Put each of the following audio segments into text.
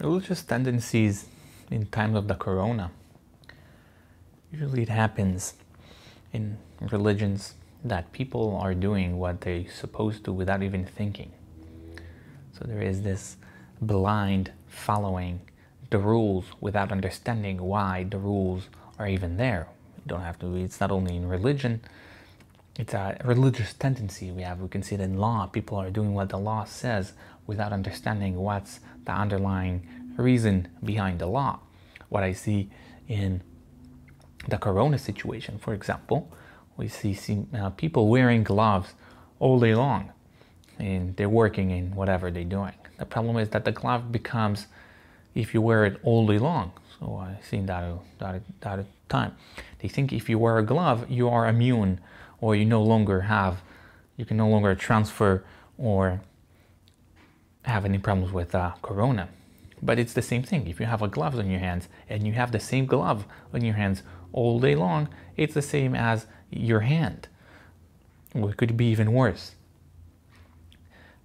religious tendencies in times of the corona. Usually it happens in religions that people are doing what they're supposed to without even thinking. So there is this blind following the rules without understanding why the rules are even there. You don't have to, it's not only in religion, it's a religious tendency we have. We can see it in law, people are doing what the law says without understanding what's the underlying reason behind the law. What I see in the corona situation, for example, we see, see uh, people wearing gloves all day long and they're working in whatever they're doing. The problem is that the glove becomes, if you wear it all day long, so I've seen that, uh, that, that time, they think if you wear a glove, you are immune or you no longer have, you can no longer transfer or have any problems with uh, corona. But it's the same thing. If you have a glove on your hands and you have the same glove on your hands all day long, it's the same as your hand. Or it could be even worse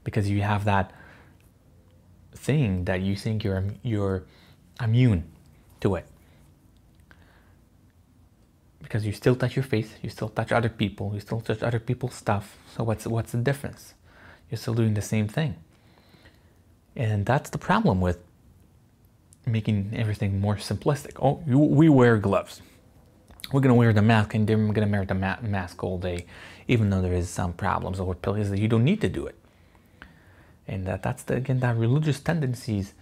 because you have that thing that you think you're you're immune to it because you still touch your face, you still touch other people, you still touch other people's stuff. So what's what's the difference? You're still doing the same thing. And that's the problem with making everything more simplistic. Oh, we wear gloves. We're going to wear the mask and then we're going to wear the ma mask all day, even though there is some problems or places that you don't need to do it. And that, that's, the, again, that religious tendencies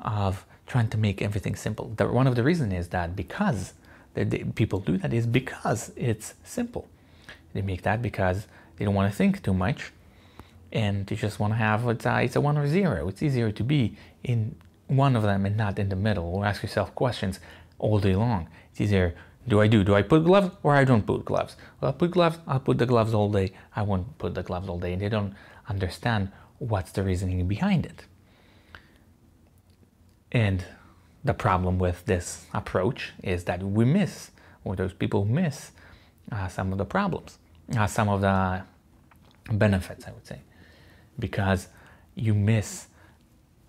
of trying to make everything simple. The, one of the reason is that because the, the, people do that is because it's simple. They make that because they don't want to think too much and you just want to have it's a, it's a one or zero. It's easier to be in one of them and not in the middle or ask yourself questions all day long. It's easier. Do I do? Do I put gloves or I don't put gloves? Well, I put gloves. I'll put the gloves all day. I won't put the gloves all day, and they don't understand what's the reasoning behind it. And the problem with this approach is that we miss, or those people miss, uh, some of the problems, uh, some of the benefits, I would say because you miss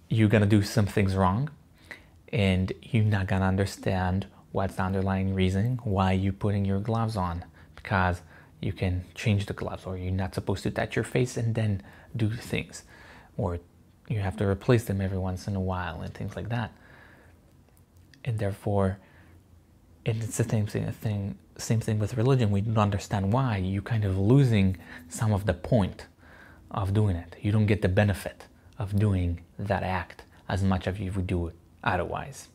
you're gonna do some things wrong and you're not gonna understand what's the underlying reason why you're putting your gloves on because you can change the gloves or you're not supposed to touch your face and then do things or you have to replace them every once in a while and things like that and therefore and it's the same thing same thing with religion we don't understand why you're kind of losing some of the point of doing it. You don't get the benefit of doing that act as much as you would do it otherwise.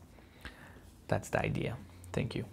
That's the idea. Thank you.